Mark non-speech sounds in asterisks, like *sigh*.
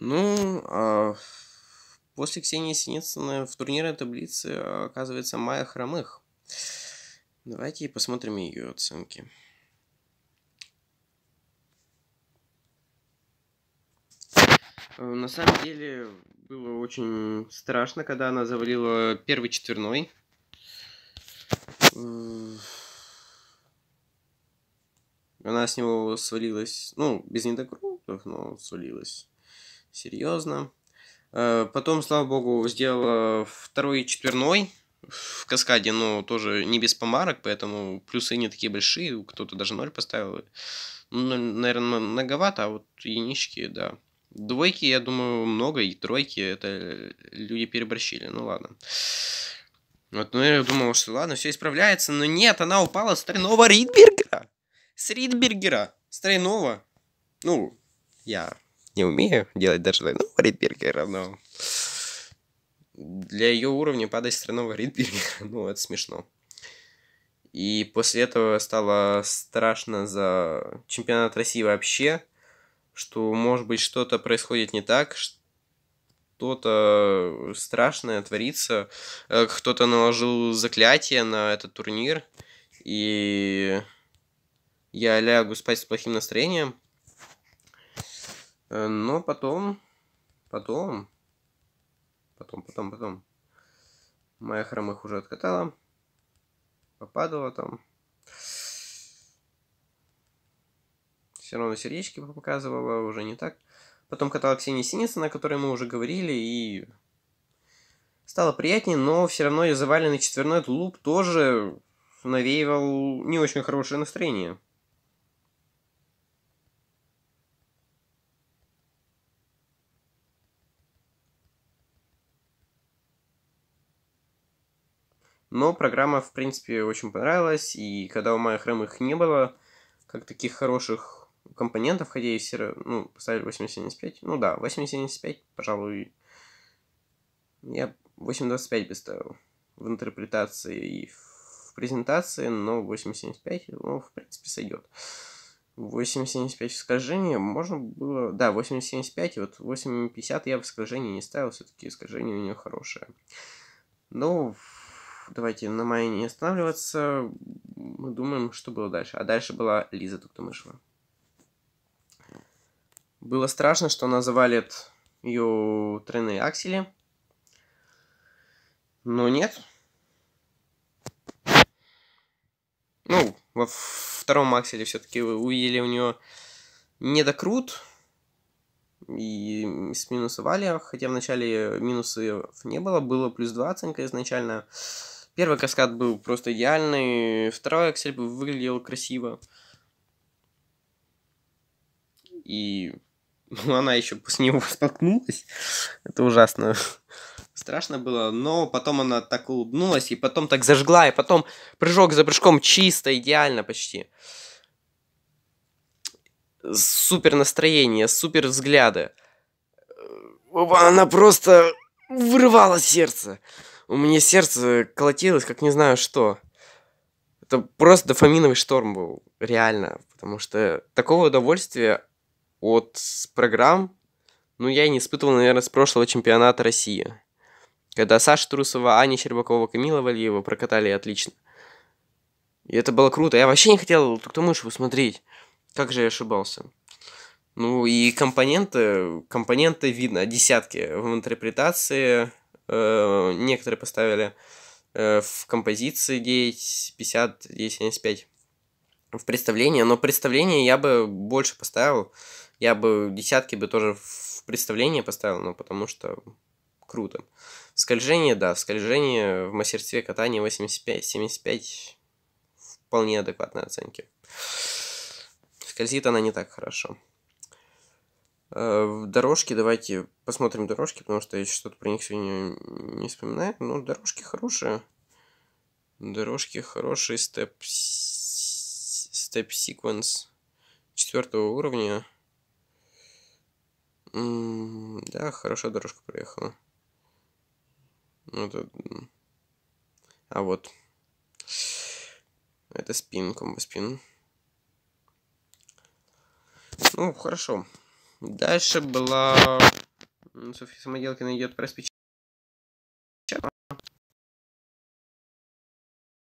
Ну, а после Ксении Синицыны в турнирной таблице а, оказывается Майя Хромых. Давайте и посмотрим ее оценки. Э, на самом деле было очень страшно, когда она завалила первый четверной. Э, она с него свалилась, ну, без недокрутов, но свалилась серьезно. Э, потом, слава богу, сделала э, второй четверной в каскаде, но тоже не без помарок, поэтому плюсы не такие большие, кто-то даже ноль поставил. Ну, наверное, многовато, а вот единички, да. Двойки, я думаю, много, и тройки, это люди переборщили, ну ладно. Вот, ну я думал, что ладно, все исправляется, но нет, она упала с тройного Ридбергера. С Ридбергера, с тройного. Ну, я не умею делать даже, ну, ритбергера, но для ее уровня падать страного ритбергера, *laughs* ну, это смешно. И после этого стало страшно за чемпионат России вообще, что, может быть, что-то происходит не так, что-то страшное творится. Э, кто-то наложил заклятие на этот турнир, и я лягу спать с плохим настроением – Э, но потом, потом, потом, потом, потом, моя хромых уже откатала, попадала там. Все равно сердечки показывала, уже не так. Потом катала Ксения Синица, на которой мы уже говорили, и стало приятнее, но все равно ее заваленный четверной тулуп тоже навеивал не очень хорошее настроение. Но программа, в принципе, очень понравилась, и когда у MyRM их не было, как таких хороших компонентов, хотя и все, ну, поставили 8075, ну да, 8075, пожалуй, я 825 бы ставил в интерпретации и в презентации, но 875, ну, в принципе, сойдет. 8.75 искажении можно было... Да, 8.75, вот 8.50 я в искажении не ставил, все-таки искажение у нее хорошее. Но давайте на мае не останавливаться. Мы думаем, что было дальше. А дальше была Лиза Туктамышева. Было страшно, что она завалит ее тройные аксели. Но нет. Ну, во втором акселе все-таки вы увидели у нее недокрут и с минуса вали, хотя вначале минусов не было, было плюс 2 оценка изначально. Первый каскад был просто идеальный, второй аксель выглядел красиво. И ну, *laughs* она еще с него столкнулась. Это ужасно. Страшно было, но потом она так улыбнулась, и потом так зажгла, и потом прыжок за прыжком чисто, идеально почти. Супер настроение, супер взгляды. Э, она просто вырывала сердце. У меня сердце колотилось, как не знаю что. Это просто дофаминовый шторм был, реально. Потому что такого удовольствия от программ, ну, я не испытывал, наверное, с прошлого чемпионата России. Когда Саша Трусова, Аня Щербакова, Камила Валиева прокатали отлично. И это было круто. Я вообще не хотел к тому же смотреть. Как же я ошибался. Ну и компоненты, компоненты видно, десятки в интерпретации, э, некоторые поставили э, в композиции 950, 975 в представление, но представление я бы больше поставил, я бы десятки бы тоже в представление поставил, но ну, потому что круто. Скольжение, да, скольжение в мастерстве катания 85, 75 вполне адекватные оценки. Скользит она не так хорошо. Э, дорожки, давайте посмотрим дорожки, потому что я что-то про них сегодня не вспоминаю. но ну, дорожки хорошие. Дорожки хорошие. Степ... Степ секвенс четвертого уровня. да, хорошо дорожка проехала. Это... А вот. Это спин, комбо спин. Ну, хорошо. Дальше была... Софья Самоделкина идет проспич